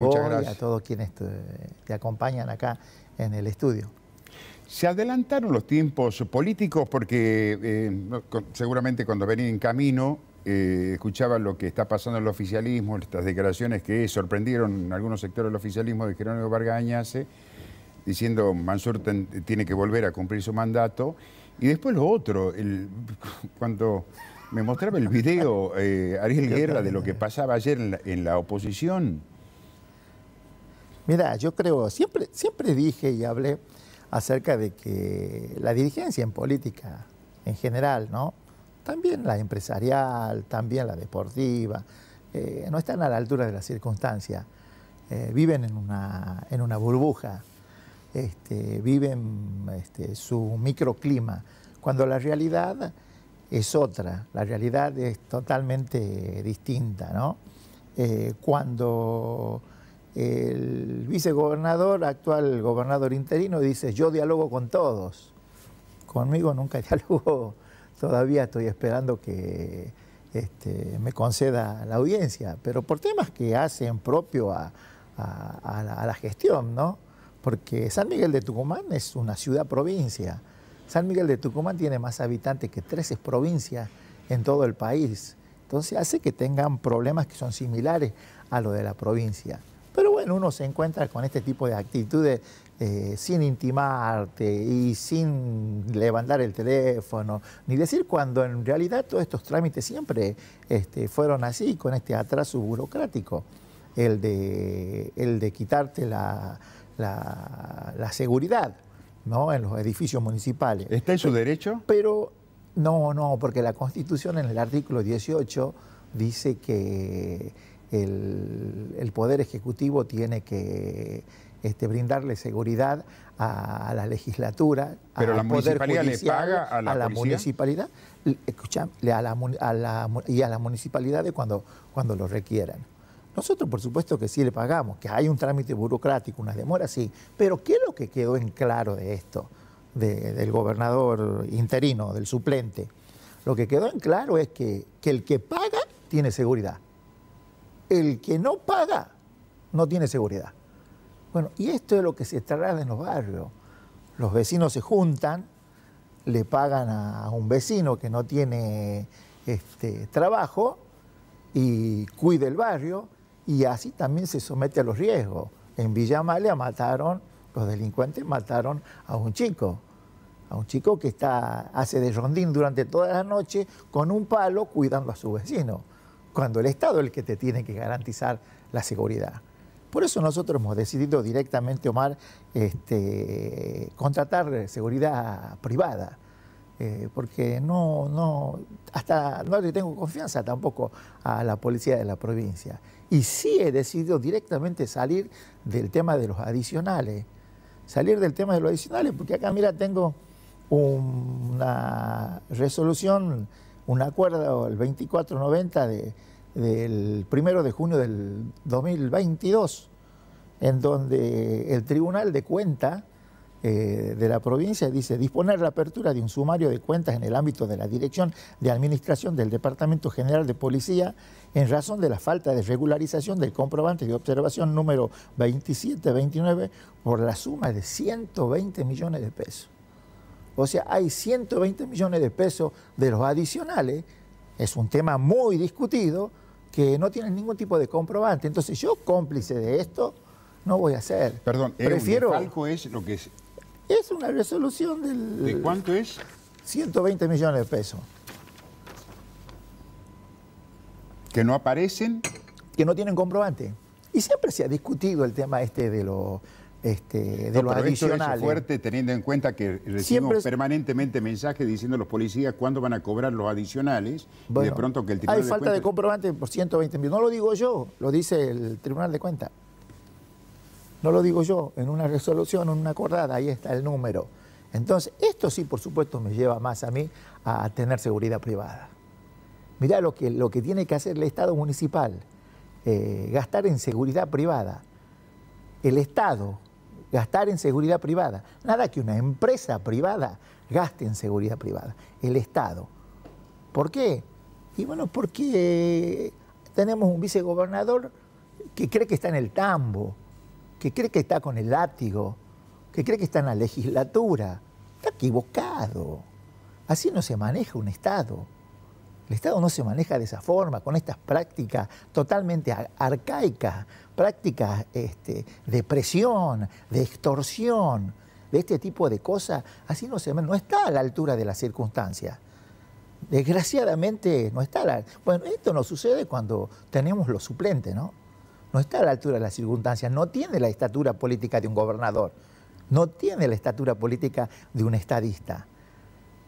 Muchas gracias. a todos quienes te, acompañan acá en el estudio. Se adelantaron los tiempos políticos porque eh, seguramente cuando venía en camino eh, escuchaban escuchaba lo que está pasando en el oficialismo, estas declaraciones que sorprendieron en algunos sectores del oficialismo de Jerónimo Vargas Añase, diciendo Mansur tiene que volver a cumplir su mandato. Y después lo otro, cuando me mostraba el video eh, Ariel Guerra de lo que pasaba ayer en la oposición, Mira, yo creo, siempre, siempre dije y hablé acerca de que la dirigencia en política en general, ¿no? También la empresarial, también la deportiva, eh, no están a la altura de la circunstancia. Eh, viven en una, en una burbuja, este, viven este, su microclima, cuando la realidad es otra, la realidad es totalmente distinta, ¿no? Eh, cuando el vicegobernador, actual gobernador interino, dice, yo dialogo con todos. Conmigo nunca dialogó, todavía estoy esperando que este, me conceda la audiencia, pero por temas que hacen propio a, la, gestión, ¿no? Porque San Miguel de Tucumán es una ciudad-provincia. San Miguel de Tucumán tiene más habitantes que 13 provincias en todo el país. Entonces hace que tengan problemas que son similares a los de la provincia. Pero bueno, uno se encuentra con este tipo de actitudes eh, sin intimarte y sin levantar el teléfono, ni decir cuando en realidad todos estos trámites siempre este, fueron así, con este atraso burocrático, el de, el de quitarte la, la, la seguridad. ¿no? en los edificios municipales. ¿Está en su derecho? Pero no, no, porque la Constitución en el artículo 18 dice que el, Poder Ejecutivo tiene que este, brindarle seguridad a, la legislatura, Pero la municipalidad paga a la, municipalidad escucha, a la, y a las municipalidades cuando, cuando lo requieran. Nosotros, por supuesto, que sí le pagamos, que hay un trámite burocrático, unas demoras, sí. Pero, ¿qué es lo que quedó en claro de esto, del gobernador interino, del suplente? Lo que quedó en claro es que el que paga tiene seguridad el que no paga no tiene seguridad. Bueno, y esto es lo que se trata en los barrios. Los vecinos se juntan, le pagan a un vecino que no tiene este, trabajo y cuida el barrio y así también se somete a los riesgos. En Villa Amalia mataron, los delincuentes mataron a un chico, a un chico que está, hace de rondín durante toda la noche con un palo cuidando a su vecino cuando el Estado es el que te tiene que garantizar la seguridad. Por eso nosotros hemos decidido directamente, Omar, este, contratar seguridad privada, eh, porque no, no, hasta no le tengo confianza tampoco a la policía de la provincia. Y sí he decidido directamente salir del tema de los adicionales, salir del tema de los adicionales, porque acá, mira, tengo una resolución un acuerdo, el 2490 de, del 1 de junio del 2022, en donde el Tribunal de Cuentas eh, de la provincia dice disponer la apertura de un sumario de cuentas en el ámbito de la Dirección de Administración del Departamento General de Policía en razón de la falta de regularización del comprobante de observación número 2729 por la suma de 120 millones de pesos. O sea, hay 120 millones de pesos de los adicionales. Es un tema muy discutido que no tienen ningún tipo de comprobante. Entonces yo, cómplice de esto, no voy a ser. Perdón, ¿el falco es lo que es? Es una resolución del... ¿De cuánto es? 120 millones de pesos. ¿Que no aparecen? Que no tienen comprobante. Y siempre se ha discutido el tema este de los este, de lo adicional. fuerte teniendo en cuenta que recibimos permanentemente mensajes diciendo a los policías cuándo van a cobrar los adicionales de pronto que el Hay falta de comprobante por 120 mil. No lo digo yo, lo dice el Tribunal de Cuentas. No lo digo yo, en una resolución, en una acordada, ahí está el número. Entonces, esto sí, por supuesto, me lleva más a mí a tener seguridad privada. Mirá lo que, lo que tiene que hacer el Estado municipal, eh, gastar en seguridad privada. El Estado gastar en seguridad privada. Nada que una empresa privada gaste en seguridad privada. El Estado. ¿Por qué? Y bueno, porque tenemos un vicegobernador que cree que está en el tambo, que cree que está con el látigo, que cree que está en la legislatura. Está equivocado. Así no se maneja un Estado. El Estado no se maneja de esa forma, con estas prácticas totalmente arcaicas, prácticas este, de presión, de extorsión, de este tipo de cosas. Así no se no está a la altura de las circunstancias. Desgraciadamente no está Bueno, esto no sucede cuando tenemos los suplentes, ¿no? No está a la altura de las circunstancias, no tiene la estatura política de un gobernador, no tiene la estatura política de un estadista.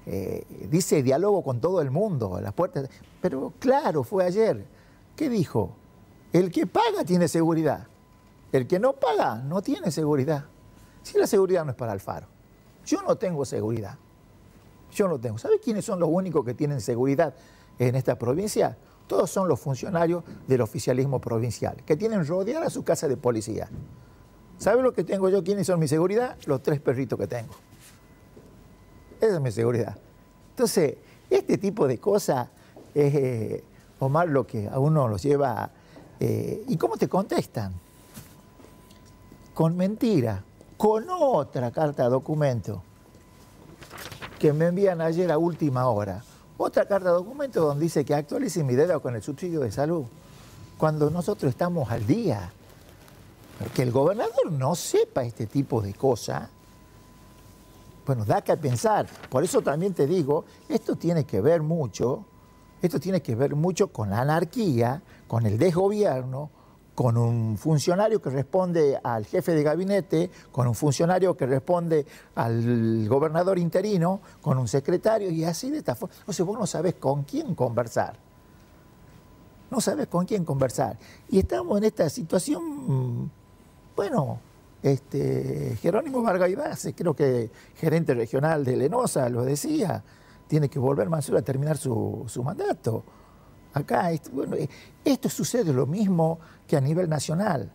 Eh, dice diálogo con todo el mundo, las puertas. Pero claro, fue ayer. ¿Qué dijo? El que paga tiene seguridad. El que no paga no tiene seguridad. Si la seguridad no es para Alfaro. Yo no tengo seguridad. Yo no tengo. ¿Sabe quiénes son los únicos que tienen seguridad en esta provincia? Todos son los funcionarios del oficialismo provincial, que tienen rodeada su casa de policía. ¿Sabe lo que tengo yo? ¿Quiénes son mi seguridad? Los tres perritos que tengo. Esa es mi seguridad. Entonces, este tipo de cosas es, eh, Omar, lo que a uno los lleva... Eh, ¿Y cómo te contestan? Con mentira, con otra carta de documento que me envían ayer a última hora. Otra carta de documento donde dice que actualice mi deuda con el subsidio de salud. Cuando nosotros estamos al día, que el gobernador no sepa este tipo de cosas, bueno, da que pensar. Por eso también te digo, esto tiene que ver mucho, esto tiene que ver mucho con la anarquía, con el desgobierno, con un funcionario que responde al jefe de gabinete, con un funcionario que responde al gobernador interino, con un secretario y así de esta forma. O sea, vos no sabes con quién conversar. No sabes con quién conversar. Y estamos en esta situación, mm, bueno, este, Jerónimo Vargas Ibáñez, creo que gerente regional de Lenosa, lo decía, tiene que volver Mansur a terminar su, mandato. Acá, esto, bueno, eh, esto sucede lo mismo que a nivel nacional.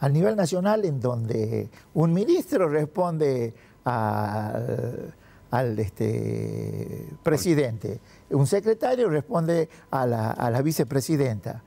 A nivel nacional, en donde un ministro responde al, este, presidente, un secretario responde a la, a la vicepresidenta.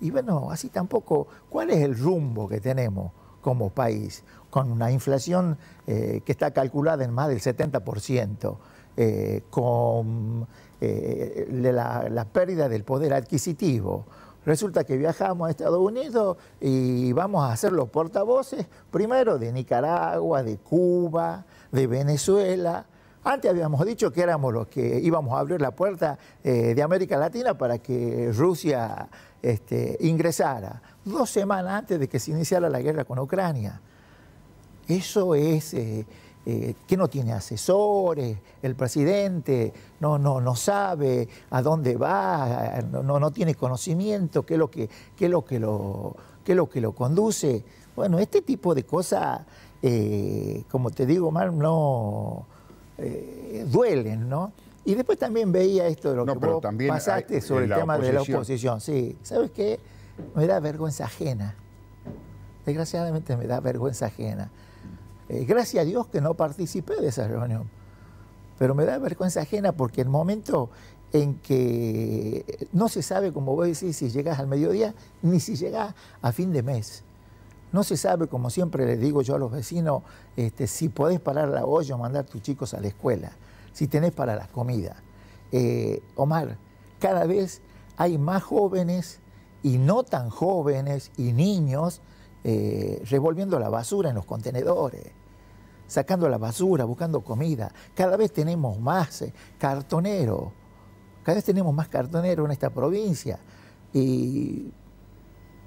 Y bueno, así tampoco, ¿cuál es el rumbo que tenemos? como país, con una inflación eh, que está calculada en más del 70%, eh, con eh, la, la, pérdida del poder adquisitivo. Resulta que viajamos a Estados Unidos y vamos a hacer los portavoces primero de Nicaragua, de Cuba, de Venezuela, antes habíamos dicho que éramos los que íbamos a abrir la puerta eh, de América Latina para que Rusia este, ingresara, dos semanas antes de que se iniciara la guerra con Ucrania. Eso es... Eh, eh, que no tiene asesores, el presidente no, no, no sabe a dónde va, no, no tiene conocimiento, qué es lo que, lo, que lo, lo que lo conduce. Bueno, este tipo de cosas, como te digo, Mar, no, eh, duelen, ¿no? Y después también veía esto de lo que vos pasaste sobre el tema de la oposición. Sí, ¿sabes qué? Me da vergüenza ajena. Desgraciadamente me da vergüenza ajena. Eh, gracias a Dios que no participé de esa reunión. Pero me da vergüenza ajena porque el momento en que no se sabe, como vos decir si llegas al mediodía, ni si llegas a fin de mes. No se sabe, como siempre les digo yo a los vecinos, este, si podés parar la olla o mandar a tus chicos a la escuela, si tenés para la comida. Eh, Omar, cada vez hay más jóvenes y no tan jóvenes y niños eh, revolviendo la basura en los contenedores, sacando la basura, buscando comida. Cada vez tenemos más eh, cartoneros, cada vez tenemos más cartoneros en esta provincia. Y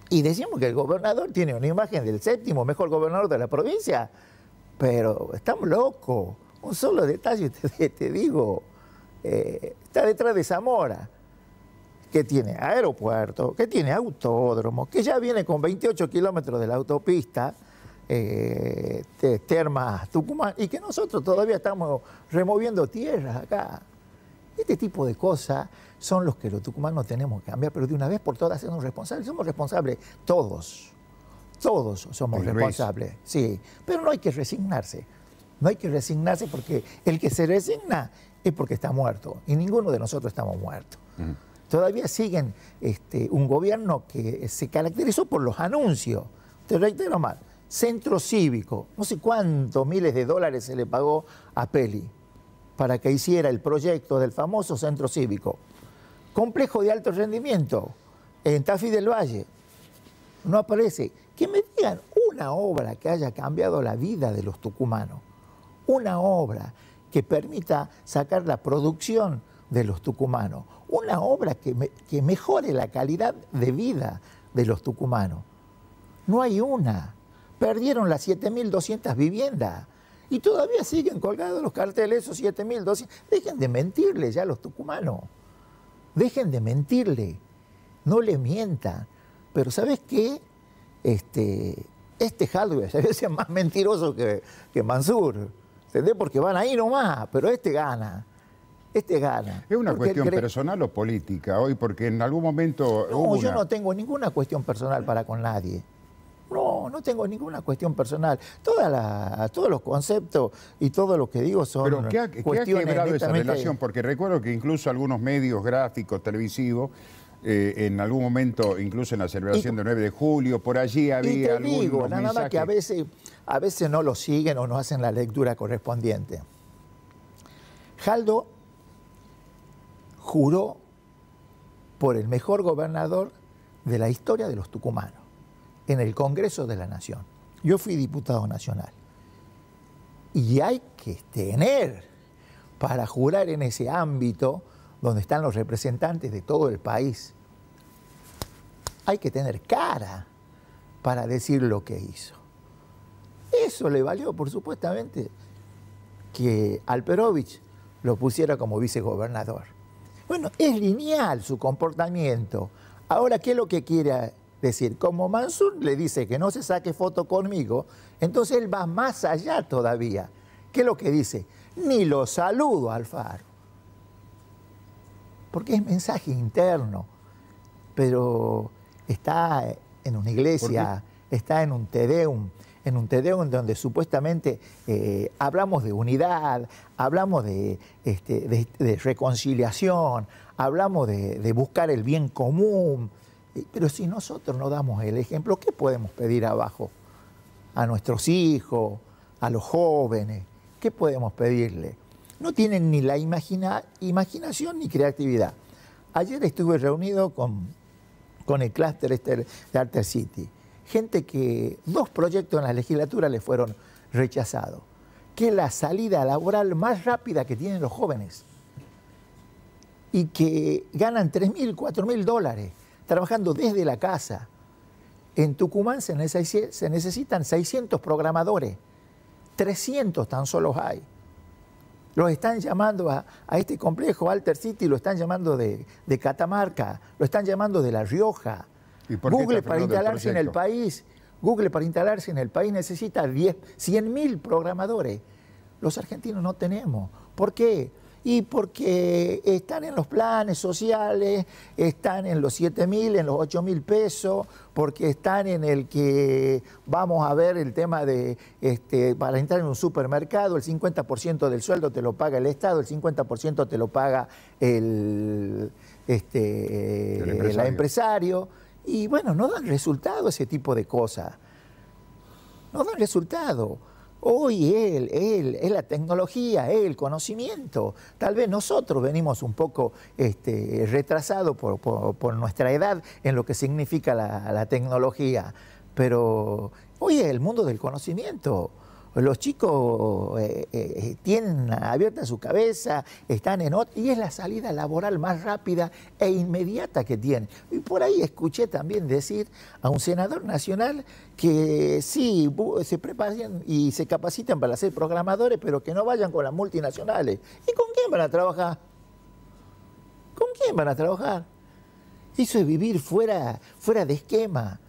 y decimos que el gobernador tiene una imagen del séptimo mejor gobernador de la provincia, pero estamos locos. Un solo detalle te, digo, eh, está detrás de Zamora, que tiene aeropuerto, que tiene autódromo, que ya viene con 28 kilómetros de la autopista, de eh, Termas, Tucumán, y que nosotros todavía estamos removiendo tierras acá. Este tipo de cosas son los que los tucumanos tenemos que cambiar, pero de una vez por todas somos responsables. Somos responsables todos. Todos somos responsables. Sí, pero no hay que resignarse. No hay que resignarse porque el que se resigna es porque está muerto. Y ninguno de nosotros estamos muertos. Todavía siguen este, un gobierno que se caracterizó por los anuncios. Te reitero más, centro cívico. No sé cuántos miles de dólares se le pagó a Peli para que hiciera el proyecto del famoso centro cívico, complejo de alto rendimiento, en Tafí del Valle. No aparece. Que me digan una obra que haya cambiado la vida de los tucumanos, una obra que permita sacar la producción de los tucumanos, una obra que, que mejore la calidad de vida de los tucumanos. No hay una. Perdieron las 7.200 viviendas y todavía siguen colgados los carteles, esos 7.200. Dejen de mentirle ya a los tucumanos. Dejen de mentirle. No les mienta. Pero ¿sabes qué? Este, este hardware ya es más mentiroso que, que Mansur. ¿Entendés? Porque van ahí nomás, pero este gana. Este gana. ¿Es una cuestión personal o política hoy? Porque en algún momento. No, yo no tengo ninguna cuestión personal para con nadie no, tengo ninguna cuestión personal. Toda todos los conceptos y todo lo que digo son Pero ¿qué ha, cuestiones esa relación? Porque recuerdo que incluso algunos medios gráficos, televisivos, eh, en algún momento, incluso en la celebración del 9 de julio, por allí había y digo, nada más que a veces, a veces no lo siguen o no hacen la lectura correspondiente. Jaldo juró por el mejor gobernador de la historia de los tucumanos en el Congreso de la Nación. Yo fui diputado nacional. Y hay que tener para jurar en ese ámbito donde están los representantes de todo el país. Hay que tener cara para decir lo que hizo. Eso le valió, por supuestamente, que Alperovich lo pusiera como vicegobernador. Bueno, es lineal su comportamiento. Ahora, ¿qué es lo que quiere decir, como Mansur le dice que no se saque foto conmigo, entonces él va más allá todavía. ¿Qué es lo que dice? Ni lo saludo al Faro. Porque es mensaje interno, pero está en una iglesia, está en un Tedeum, en un Tedeum donde supuestamente eh, hablamos de unidad, hablamos de, este, reconciliación, hablamos de buscar el bien común. Eh, pero si nosotros no damos el ejemplo, ¿qué podemos pedir abajo? A nuestros hijos, a los jóvenes, ¿qué podemos pedirle? No tienen ni la imaginación ni creatividad. Ayer estuve reunido con, con el clúster este de Alter City. Gente que dos proyectos en la legislatura le fueron rechazados. Que la salida laboral más rápida que tienen los jóvenes. Y que ganan 3.000, 4.000 dólares trabajando desde la casa. En Tucumán se, necesitan 600 programadores, 300 tan solo hay. Los están llamando a, este complejo, Alter City, lo están llamando de, Catamarca, lo están llamando de La Rioja. Google para instalarse en el país, Google para instalarse en el país necesita 100.000 programadores. Los argentinos no tenemos. ¿Por qué? y porque están en los planes sociales, están en los 7 mil, en los 8 mil pesos, porque están en el que vamos a ver el tema de, este, para entrar en un supermercado, el 50% del sueldo te lo paga el Estado, el 50% te lo paga el, este, El empresario. Y bueno, no dan resultado ese tipo de cosas. No dan resultado. Hoy él, él, es la tecnología, el conocimiento. Tal vez nosotros venimos un poco este, retrasados por, por, nuestra edad en lo que significa la, la tecnología, pero hoy es el mundo del conocimiento los chicos eh, eh, tienen abierta su cabeza, están en otra, y es la salida laboral más rápida e inmediata que tienen. Y por ahí escuché también decir a un senador nacional que sí, se preparan y se capacitan para ser programadores, pero que no vayan con las multinacionales. ¿Y con quién van a trabajar? ¿Con quién van a trabajar? Eso es vivir fuera, fuera de esquema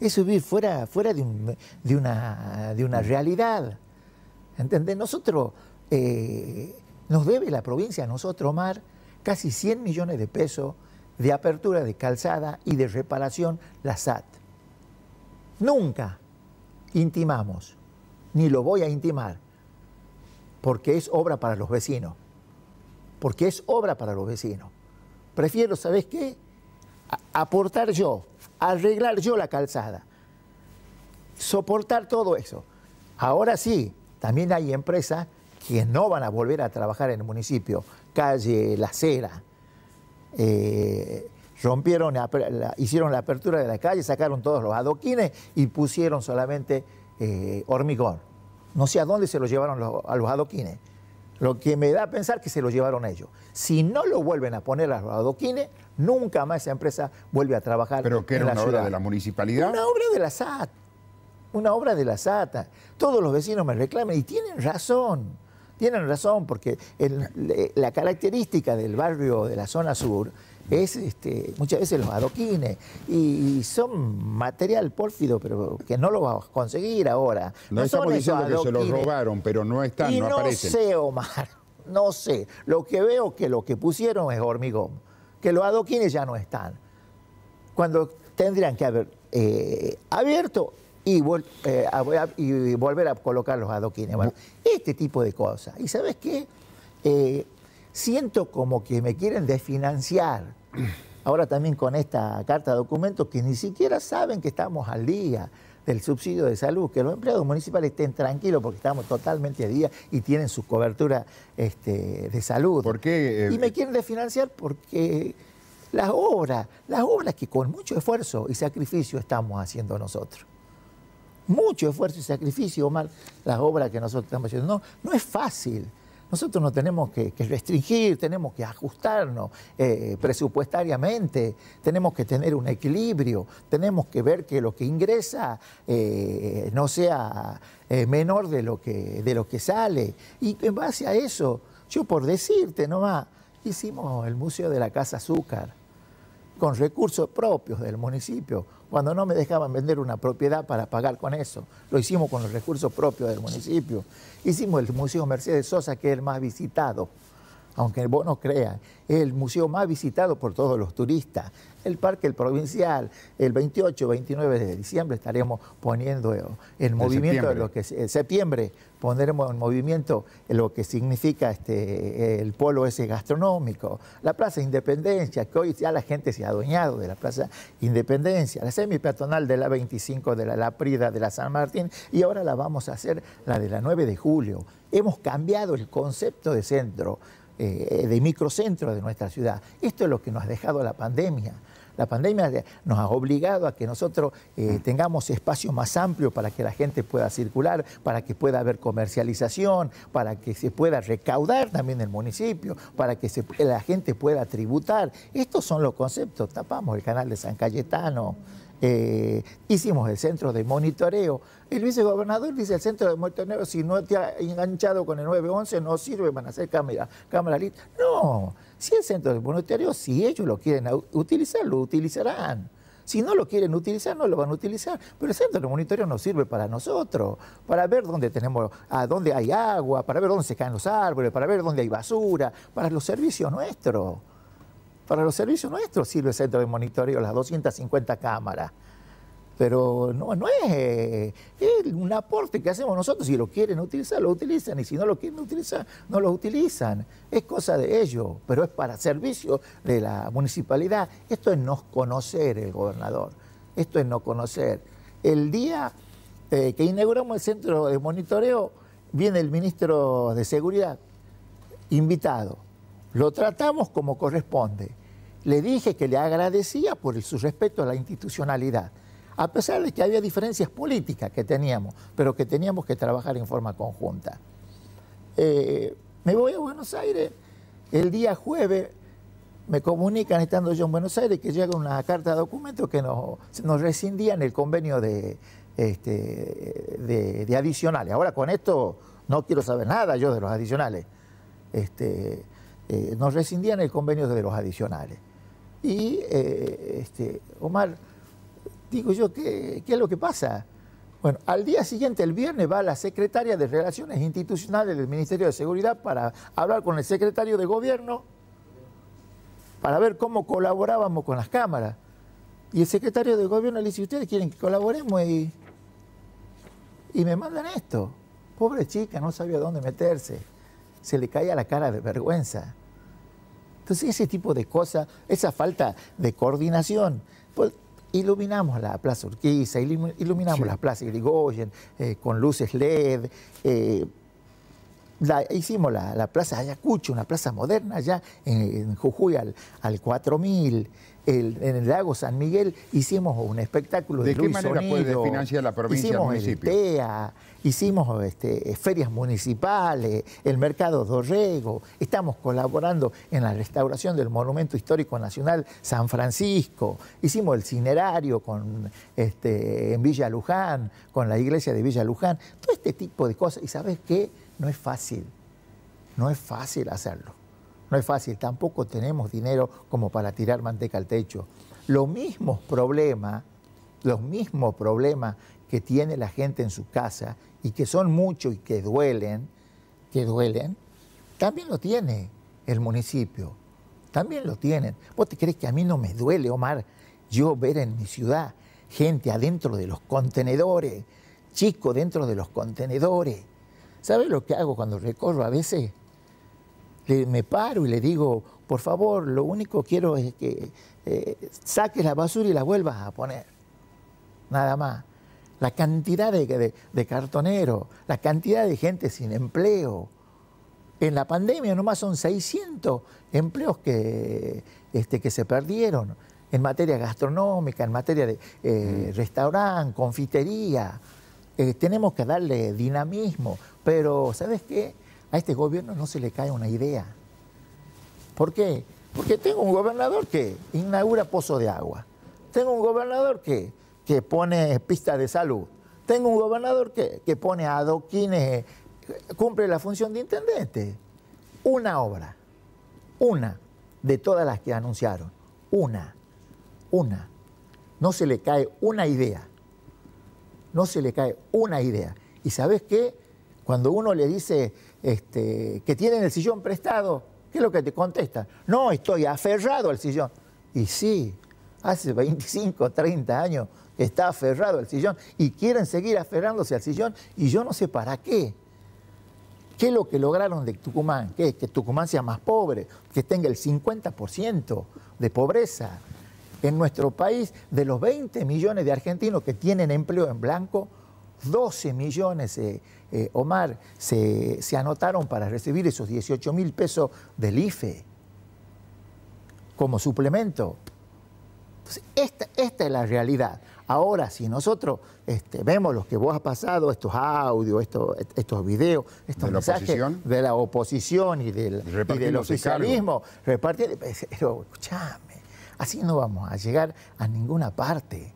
es vivir fuera, fuera de, una, de una realidad. ¿Entendés? Nosotros, eh, nos debe la provincia, a nosotros, mar casi 100 millones de pesos de apertura de calzada y de reparación, la SAT. Nunca intimamos, ni lo voy a intimar, porque es obra para los vecinos. Porque es obra para los vecinos. Prefiero, ¿sabes qué? aportar yo arreglar yo la calzada, soportar todo eso. Ahora sí, también hay empresas que no van a volver a trabajar en el municipio, calle, la Cera, eh, rompieron, hicieron la apertura de la calle, sacaron todos los adoquines y pusieron solamente eh, hormigón. No sé a dónde se lo llevaron a los adoquines. Lo que me da a pensar que se lo llevaron ellos. Si no lo vuelven a poner a los adoquines, nunca más esa empresa vuelve a trabajar. ¿Pero que era una obra de la municipalidad? Una obra de la SAT. Una obra de la SAT. Todos los vecinos me reclaman y tienen razón. Tienen razón porque la característica del barrio de la zona sur es este, muchas veces los adoquines y, son material pórfido, pero que no lo vamos a conseguir ahora. No, son estamos diciendo que se los robaron, pero no están, no, aparecen. No sé, Omar, no sé. Lo que veo que lo que pusieron es hormigón, que los adoquines ya no están. Cuando tendrían que haber eh, abierto eh, y, volver a colocar los adoquines. este tipo de cosas. ¿Y sabes qué? Eh, siento como que me quieren desfinanciar Ahora también con esta carta de documentos que ni siquiera saben que estamos al día del subsidio de salud, que los empleados municipales estén tranquilos porque estamos totalmente al día y tienen su cobertura este, de salud. ¿Por qué? Eh, y me quieren desfinanciar porque las obras, las obras que con mucho esfuerzo y sacrificio estamos haciendo nosotros. Mucho esfuerzo y sacrificio, Omar, las obras que nosotros estamos haciendo. No, no es fácil. Nosotros no tenemos que, restringir, tenemos que ajustarnos eh, presupuestariamente, tenemos que tener un equilibrio, tenemos que ver que lo que ingresa eh, no sea eh, menor de lo, que, de lo que sale. Y en base a eso, yo por decirte nomás, hicimos el Museo de la Casa Azúcar con recursos propios del municipio, cuando no me dejaban vender una propiedad para pagar con eso. Lo hicimos con los recursos propios del municipio. Hicimos el Museo Mercedes Sosa, que es el más visitado aunque vos no creas, es el museo más visitado por todos los turistas. El Parque El Provincial, el 28, 29 de diciembre estaremos poniendo en movimiento lo que en septiembre pondremos en movimiento lo que significa este, el polo ese gastronómico, la Plaza Independencia, que hoy ya la gente se ha adueñado de la Plaza Independencia, la Semi peatonal de la 25 de la, Laprida... de la San Martín y ahora la vamos a hacer la de la 9 de julio. Hemos cambiado el concepto de centro. Eh, de microcentro de nuestra ciudad. Esto es lo que nos ha dejado la pandemia. La pandemia nos ha obligado a que nosotros eh, mm. tengamos espacio más amplio para que la gente pueda circular, para que pueda haber comercialización, para que se pueda recaudar también el municipio, para que la gente pueda tributar. Estos son los conceptos. Tapamos el canal de San Cayetano. Eh, hicimos el centro de monitoreo. El vicegobernador dice, el centro de monitoreo, si no te ha enganchado con el 911, no sirve, van a hacer cámaras cámara lista. No, si el centro de monitoreo, si ellos lo quieren utilizar, lo utilizarán. Si no lo quieren utilizar, no lo van a utilizar. Pero el centro de monitoreo nos sirve para nosotros, para ver dónde tenemos, a dónde hay agua, para ver dónde se caen los árboles, para ver dónde hay basura, para los servicios nuestros. Para los servicios nuestros sirve el centro de monitoreo, las 250 cámaras. Pero no, no eh, es, un aporte que hacemos nosotros. Si lo quieren utilizar, lo utilizan. Y si no lo quieren utilizar, no lo utilizan. Es cosa de ellos, pero es para servicio de la municipalidad. Esto es no conocer el gobernador. Esto es no conocer. El día eh, que inauguramos el centro de monitoreo, viene el ministro de Seguridad invitado. Lo tratamos como corresponde le dije que le agradecía por su respeto a la institucionalidad, a pesar de que había diferencias políticas que teníamos, pero que teníamos que trabajar en forma conjunta. Eh, me voy a Buenos Aires el día jueves, me comunican, estando yo en Buenos Aires, que llega una carta de documento que nos, nos rescindían el convenio este, de, de, adicionales. Ahora con esto no quiero saber nada yo de los adicionales. Este, eh, nos rescindían el convenio de los adicionales. Y, eh, este, Omar, digo yo, ¿qué, es lo que pasa? Bueno, al día siguiente, el viernes, va la secretaria de Relaciones Institucionales del Ministerio de Seguridad para hablar con el secretario de Gobierno para ver cómo colaborábamos con las cámaras. Y el secretario de Gobierno le dice, ¿ustedes quieren que colaboremos? Y, y me mandan esto. Pobre chica, no sabía dónde meterse. Se le caía la cara de vergüenza. Entonces, ese tipo de cosas, esa falta de coordinación, pues, iluminamos la Plaza Urquiza, iluminamos la Plaza Grigoyen eh, con luces LED. Eh, hicimos la, plaza Ayacucho, una plaza moderna allá en, Jujuy al, 4000, en el lago San Miguel hicimos un espectáculo de, ¿De la provincia hicimos el hicimos este, ferias municipales, el mercado Dorrego, estamos colaborando en la restauración del Monumento Histórico Nacional San Francisco, hicimos el cinerario con, este, en Villa Luján, con la iglesia de Villa Luján, todo este tipo de cosas. ¿Y sabes qué? No es fácil, no es fácil hacerlo. No es fácil, tampoco tenemos dinero como para tirar manteca al techo. Los mismos problemas, los mismos problemas que tiene la gente en su casa y que son muchos y que duelen, que duelen, también lo tiene el municipio, también lo tienen. ¿Vos te crees que a mí no me duele, Omar, yo ver en mi ciudad gente adentro de los contenedores, chicos dentro de los contenedores? ¿Sabe lo que hago cuando recorro? A veces me paro y le digo, por favor, lo único que quiero es que eh, saques la basura y la vuelvas a poner. Nada más. La cantidad de, de, cartoneros, la cantidad de gente sin empleo. En la pandemia nomás son 600 empleos que, este, que se perdieron en materia gastronómica, en materia de eh, mm. restaurante, confitería. Eh, tenemos que darle dinamismo. Pero, ¿sabes qué? A este gobierno no se le cae una idea. ¿Por qué? Porque tengo un gobernador que inaugura Pozo de agua. Tengo un gobernador que, pone pistas de salud. Tengo un gobernador que, que pone adoquines, cumple la función de intendente. Una obra, una de todas las que anunciaron, una, una. No se le cae una idea, no se le cae una idea. ¿Y sabes qué? Cuando uno le dice este, que tienen el sillón prestado, ¿qué es lo que te contesta? No, estoy aferrado al sillón. Y sí, hace 25, 30 años que está aferrado al sillón y quieren seguir aferrándose al sillón y yo no sé para qué. ¿Qué es lo que lograron de Tucumán? ¿Qué? Que Tucumán sea más pobre, que tenga el 50% de pobreza. En nuestro país, de los 20 millones de argentinos que tienen empleo en blanco, 12 millones, eh, eh, Omar, se, anotaron para recibir esos 18 mil pesos del IFE como suplemento. Entonces, esta, esta, es la realidad. Ahora, si nosotros este, vemos lo que vos has pasado, estos audios, estos, estos videos, estos mensajes de la oposición y del, y oficialismo, repartir, pero escúchame, así no vamos a llegar a ninguna parte.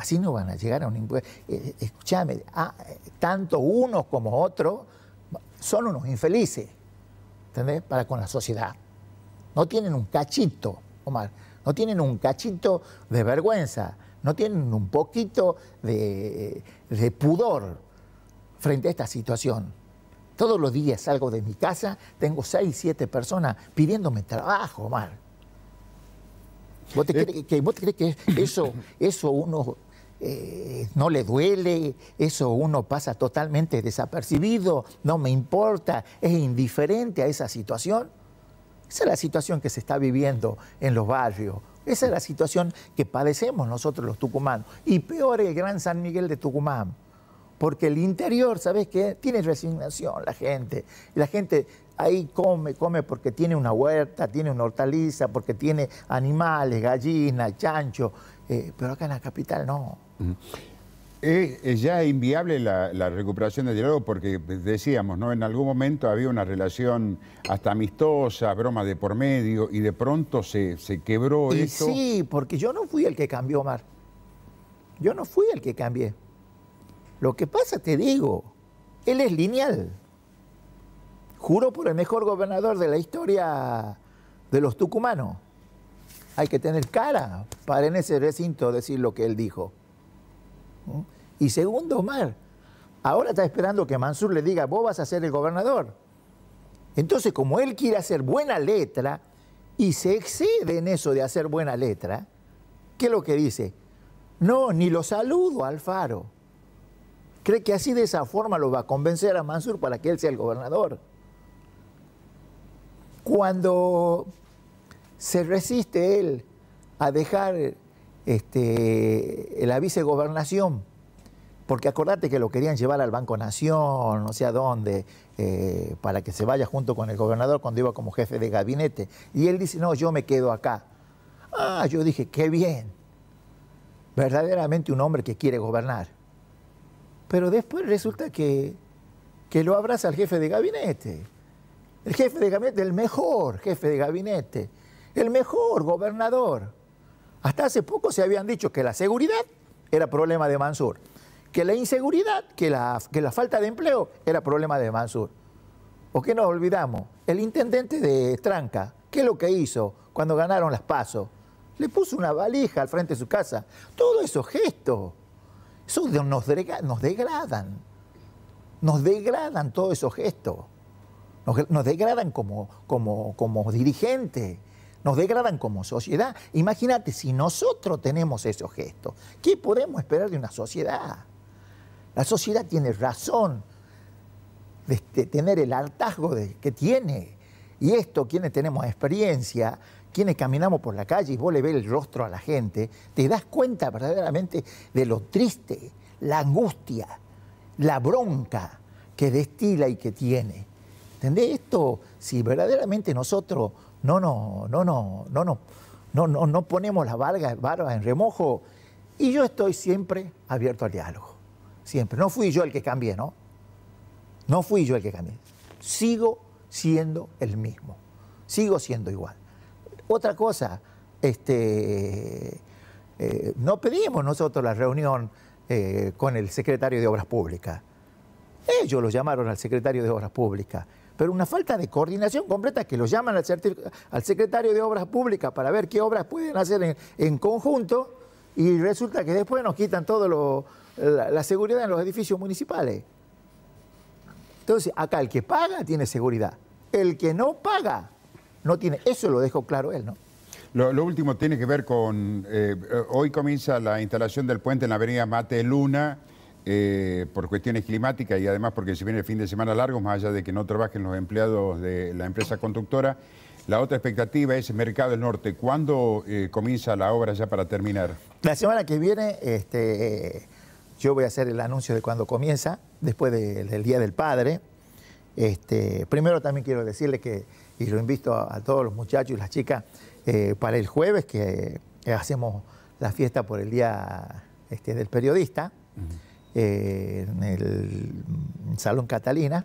Así no van a llegar a un impuesto. Eh, eh, escúchame, ah, tanto unos como otros son unos infelices, ¿entendés? Para con la sociedad. No tienen un cachito, Omar, no tienen un cachito de vergüenza, no tienen un poquito de, eh, pudor frente a esta situación. Todos los días salgo de mi casa, tengo seis, siete personas pidiéndome trabajo, Omar. ¿Vos te crees que, vos que eso, eso uno eh, no le duele, eso uno pasa totalmente desapercibido, no me importa, es indiferente a esa situación. Esa es la situación que se está viviendo en los barrios. Esa es la situación que padecemos nosotros los tucumanos. Y peor el Gran San Miguel de Tucumán. Porque el interior, ¿sabes qué? Tiene resignación la gente. La gente ahí come, come porque tiene una huerta, tiene una hortaliza, porque tiene animales, gallinas, chancho. Eh, pero acá en la capital no. Eh, eh, es ya inviable la, recuperación de diálogo porque decíamos, ¿no? En algún momento había una relación hasta amistosa, broma de por medio, y de pronto se, quebró y Sí, porque yo no fui el que cambió, Omar. Yo no fui el que cambié. Lo que pasa, te digo, él es lineal. Juro por el mejor gobernador de la historia de los tucumanos. Hay que tener cara para en ese recinto decir lo que él dijo. Y segundo, Omar, ahora está esperando que Mansur le diga, vos vas a ser el gobernador. Entonces, como él quiere hacer buena letra y se excede en eso de hacer buena letra, ¿qué es lo que dice? No, ni lo saludo al faro. Cree que así de esa forma lo va a convencer a Mansur para que él sea el gobernador. Cuando se resiste él a dejar este, la vicegobernación, porque acordate que lo querían llevar al Banco Nación, no sé a dónde, eh, para que se vaya junto con el gobernador cuando iba como jefe de gabinete. Y él dice, no, yo me quedo acá. Ah, yo dije, qué bien. Verdaderamente un hombre que quiere gobernar. Pero después resulta que, que lo abraza el jefe de gabinete. El jefe de gabinete, el mejor jefe de gabinete, el mejor gobernador. Hasta hace poco se habían dicho que la seguridad era problema de Mansur, que la inseguridad, que la, que la falta de empleo era problema de Mansur. ¿O qué nos olvidamos? El intendente de Tranca, ¿qué es lo que hizo cuando ganaron las pasos? Le puso una valija al frente de su casa. Todos esos gestos, eso nos, nos degradan. Nos degradan todos esos gestos. Nos, degradan como, como, como dirigentes nos degradan como sociedad. Imagínate, si nosotros tenemos esos gestos, ¿qué podemos esperar de una sociedad? La sociedad tiene razón de este, tener el hartazgo que tiene. Y esto, quienes tenemos experiencia, quienes caminamos por la calle y vos le ves el rostro a la gente, te das cuenta verdaderamente de lo triste, la angustia, la bronca que destila y que tiene. ¿Entendés? Esto, si verdaderamente nosotros no, no, no, no, no, no, no, no, no ponemos las barba en remojo. Y yo estoy siempre abierto al diálogo, siempre. No fui yo el que cambié, ¿no? No fui yo el que cambié. Sigo siendo el mismo, sigo siendo igual. Otra cosa, este, eh, no pedimos nosotros la reunión eh, con el secretario de Obras Públicas. Ellos lo llamaron al secretario de Obras Públicas pero una falta de coordinación completa que lo llaman al, secretario de Obras Públicas para ver qué obras pueden hacer en, conjunto y resulta que después nos quitan toda la, seguridad en los edificios municipales. Entonces, acá el que paga tiene seguridad, el que no paga no tiene, eso lo dejó claro él, ¿no? Lo, último tiene que ver con, eh, hoy comienza la instalación del puente en la avenida Mate Luna, eh, por cuestiones climáticas y además porque si viene el fin de semana largo, más allá de que no trabajen los empleados de la empresa constructora, la otra expectativa es Mercado del Norte. ¿Cuándo eh, comienza la obra ya para terminar? La semana que viene este, yo voy a hacer el anuncio de cuándo comienza, después del Día del Padre. Este, primero también quiero decirle que, y lo invito a, todos los muchachos y las chicas, eh, para el jueves que hacemos la fiesta por el Día este, del Periodista. Eh, en el Salón Catalina.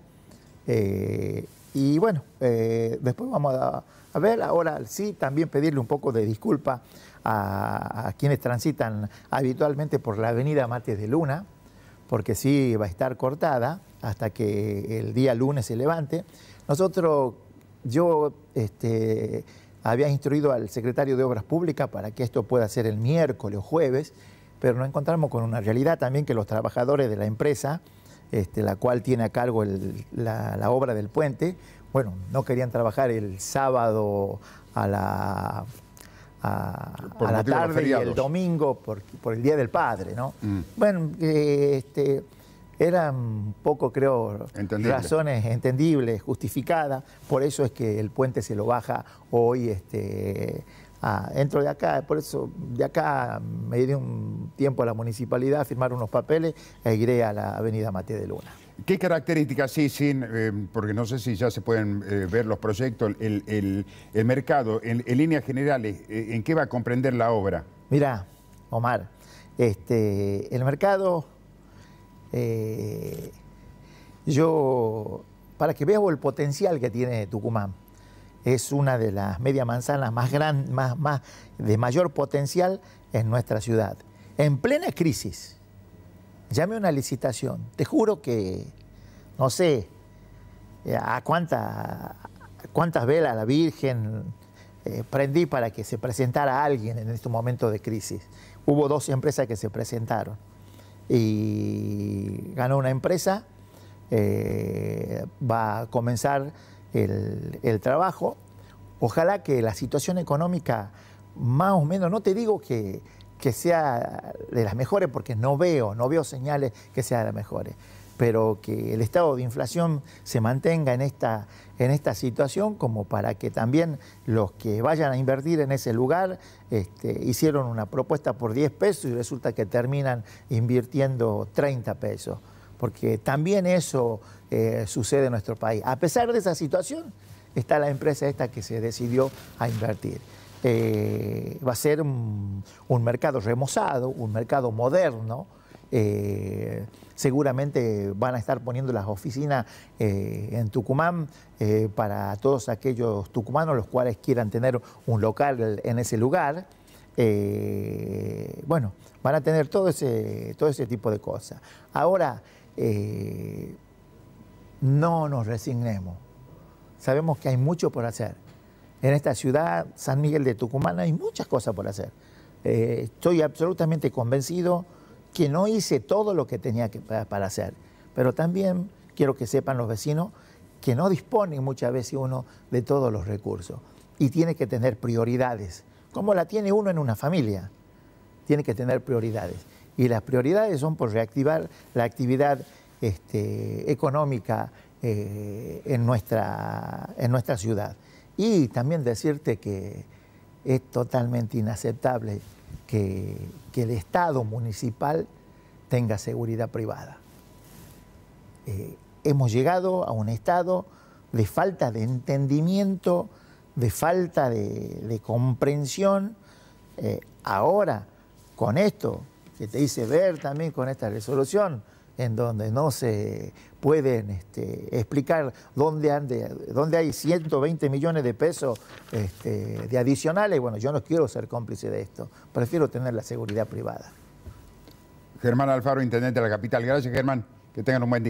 Eh, y bueno, eh, después vamos a, ver, ahora sí, también pedirle un poco de disculpa a, quienes transitan habitualmente por la avenida Mates de Luna, porque sí va a estar cortada hasta que el día lunes se levante. Nosotros, yo este, había instruido al secretario de Obras Públicas para que esto pueda ser el miércoles o jueves, pero nos encontramos con una realidad también que los trabajadores de la empresa, este, la cual tiene a cargo la, obra del puente, bueno, no querían trabajar el sábado a la, la tarde y el domingo por, por, el Día del Padre, ¿no? Mm. Bueno, eh, este, eran poco, creo, razones entendibles, justificadas, por eso es que el puente se lo baja hoy este, Ah, entro de acá, por eso de acá me iré un tiempo a la municipalidad a firmar unos papeles e iré a la avenida Mate de Luna. ¿Qué características, sí, sin, eh, porque no sé si ya se pueden eh, ver los proyectos, el, mercado, en, líneas generales, eh, ¿en qué va a comprender la obra? Mira, Omar, este, el mercado, yo, para que veas el potencial que tiene Tucumán, es una de las media manzanas más, gran, más, más de mayor potencial en nuestra ciudad. En plena crisis, llame una licitación. Te juro que, no sé, eh, a, cuánta, cuántas velas la Virgen eh, prendí para que se presentara alguien en este momento de crisis. Hubo dos empresas que se presentaron y ganó una empresa, eh, va a comenzar el, trabajo. Ojalá que la situación económica, más o menos, no te digo que, sea de las mejores, porque no veo, no veo señales que sea de las mejores, pero que el estado de inflación se mantenga en esta, situación como para que también los que vayan a invertir en ese lugar este, hicieron una propuesta por 10 pesos y resulta que terminan invirtiendo 30 pesos porque también eso eh, sucede en nuestro país. A pesar de esa situación, está la empresa esta que se decidió a invertir. Eh, va a ser un, mercado remozado, un mercado moderno. Eh, seguramente van a estar poniendo las oficinas en Tucumán para todos aquellos tucumanos los cuales quieran tener un local en ese lugar. bueno, van a tener todo ese, todo ese tipo de cosas. Ahora, eh, no nos resignemos. Sabemos que hay mucho por hacer. En esta ciudad, San Miguel de Tucumán, hay muchas cosas por hacer. Eh, estoy absolutamente convencido que no hice todo lo que tenía que, para hacer, pero también quiero que sepan los vecinos que no disponen muchas veces uno de todos los recursos y tiene que tener prioridades, como la tiene uno en una familia, tiene que tener prioridades y las prioridades son por reactivar la actividad este, económica eh, en, nuestra, en nuestra ciudad. Y también decirte que es totalmente inaceptable que, el Estado municipal tenga seguridad privada. Eh, hemos llegado a un Estado de falta de entendimiento, de falta de, comprensión. Eh, ahora, con esto, que te hice ver también con esta resolución, en donde no se pueden este, explicar dónde, han de, dónde, hay 120 millones de pesos este, de adicionales. Bueno, yo no quiero ser cómplice de esto, prefiero tener la seguridad privada. Germán Alfaro, Intendente de la Capital. Gracias, Germán. Que tengan un buen día.